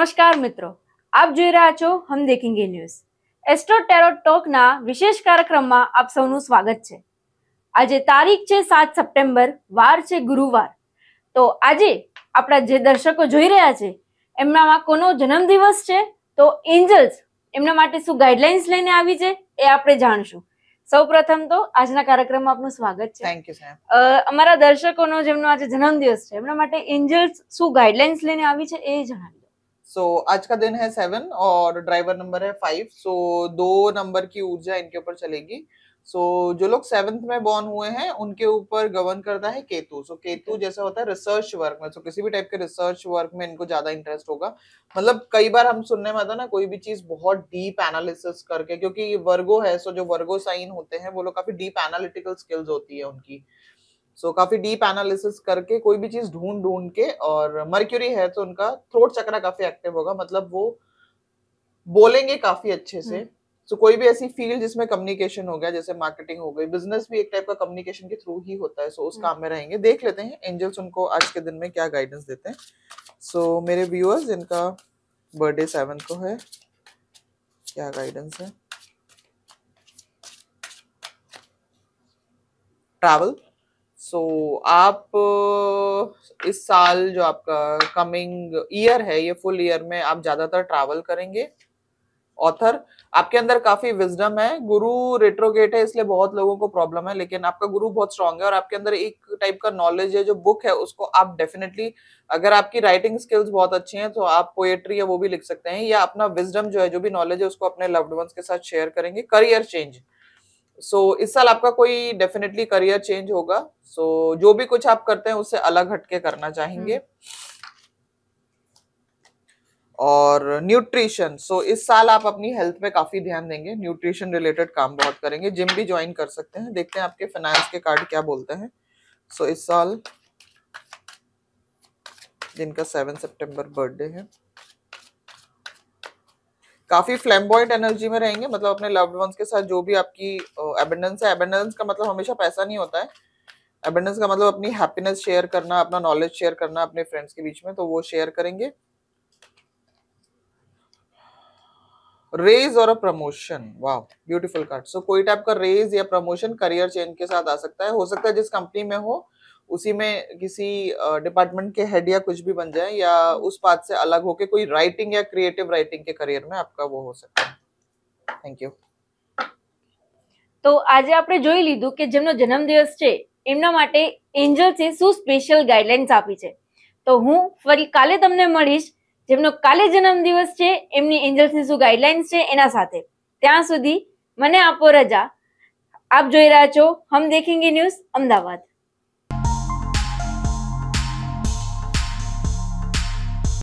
નમસ્કાર મિત્રો આપ જોઈ રહ્યા છો હમ દેખેંગે ન્યૂઝ એસ્ટ્રો ટેરો ટોકના વિશેષ કાર્યક્રમમાં આપ સૌનું સ્વાગત છે આજે તારીખ છે સાત સપ્ટેમ્બર વાર છે ગુરુવાર તો આજે આપણા જે દર્શકો જોઈ રહ્યા છે એમનામાં કોનો જન્મદિવસ છે તો એન્જલ્સ એમના માટે શું ગાઈડલાઇન્સ લઈને આવી છે એ આપણે જાણશું સૌ પ્રથમ તો આજના કાર્યક્રમમાં આપનું સ્વાગત છે થેન્ક યુ સર અમારા દર્શકોનો જેમનો આજે જન્મદિવસ છે એમના માટે એન્જલ્સ શું ગાઈડલાઇન્સ લઈને આવી છે એ જણાવી सो so, आज का दिन है सेवन और ड्राइवर नंबर है फाइव सो so, दो नंबर की ऊर्जा इनके ऊपर चलेगी सो so, जो लोग सेवन्थ में बॉर्न हुए हैं उनके ऊपर गवर्न करता है केतु सो so, केतु जैसा होता है रिसर्च वर्क में सो so, किसी भी टाइप के रिसर्च वर्क में इनको ज्यादा इंटरेस्ट होगा मतलब कई बार हम सुनने में आता ना कोई भी चीज बहुत डीप एनालिसिस करके क्योंकि वर्गो है सो so, जो वर्गो साइन होते हैं वो लोग काफी डीप एनालिटिकल स्किल्स होती है उनकी सो so, काफी डीप एनालिसिस करके कोई भी चीज ढूंढ ढूंढ के और मर्क्यूरी है तो उनका थ्रोट चक्र काफी एक्टिव होगा मतलब वो बोलेंगे काफी अच्छे से सो हम्म। so, कोई भी ऐसी फील्ड जिसमें कम्युनिकेशन हो गया जैसे मार्केटिंग हो गई बिजनेस भी एक टाइप का कम्युनिकेशन के थ्रू ही होता है सो so उस हम्म। काम में रहेंगे देख लेते हैं एंजल्स उनको आज के दिन में क्या गाइडेंस देते हैं सो so, मेरे व्यूअर्स इनका बर्थडे सेवन को है क्या गाइडेंस है ट्रैवल सो so, आप इस साल जो आपका कमिंग ईयर है ये फुल ईयर में आप ज़्यादातर ट्रैवल करेंगे ऑथर आपके अंदर काफ़ी विजडम है गुरु रेट्रोगेट है इसलिए बहुत लोगों को प्रॉब्लम है लेकिन आपका गुरु बहुत स्ट्रांग है और आपके अंदर एक टाइप का नॉलेज है जो बुक है उसको आप डेफिनेटली अगर आपकी राइटिंग स्किल्स बहुत अच्छी हैं तो आप पोएट्री या वो भी लिख सकते हैं या अपना विजडम जो है जो भी नॉलेज है उसको अपने लव्ड वंस के साथ शेयर करेंगे करियर चेंज सो so, इस साल आपका कोई डेफिनेटली करियर चेंज होगा सो so, जो भी कुछ आप करते हैं उससे अलग हटके करना चाहेंगे हम्म। और न्यूट्रिशन सो so, इस साल आप अपनी हेल्थ पे काफी ध्यान देंगे न्यूट्रिशन रिलेटेड काम बहुत करेंगे जिम भी ज्वाइन कर सकते हैं देखते हैं आपके फाइनेंस के कार्ड क्या बोलते हैं सो so, इस साल जिनका सेवन सितंबर बर्थडे है काफी फ्लैम्बॉइड एनर्जी में रहेंगे मतलब अपने लव्ड वंस के साथ जो भी आपकी एबेंडेंस है एबेंडेंस का मतलब हमेशा पैसा नहीं होता है अबेंडेंस का मतलब अपनी हैप्पीनेस शेयर करना अपना नॉलेज शेयर करना अपने फ्रेंड्स के बीच में तो वो शेयर करेंगे रेज और अ प्रमोशन वाह ब्यूटीफुल कार्ड सो कोई टाइप का रेज या प्रमोशन करियर चेंज के साथ आ सकता है हो सकता है जिस कंपनी में हो उसी में किसी डिपार्टमेंट के हेड या कुछ भी बन जाए या उस बात से अलग होके कोई राइटिंग या क्रिएटिव राइटिंग के करियर में आपका वो हो सकता है थैंक यू तो आज आप जी लीधु કે જેમનો जन्मदिवस છે એમના માટે એન્જલ્સે શું સ્પેશિયલ ગાઈડલાઇન્સ આપી છે તો હું ફરી કાલે તમને મળીશ જેમનો કાલે જન્મદિવસ છે એમની એન્જલ્સની શું ગાઈડલાઇન્સ છે એના સાથે ત્યાં સુધી મને આપો રજા આપ જોઈ રહ્યા છો હમ દેખેંગે ન્યૂઝ અમદાવાદ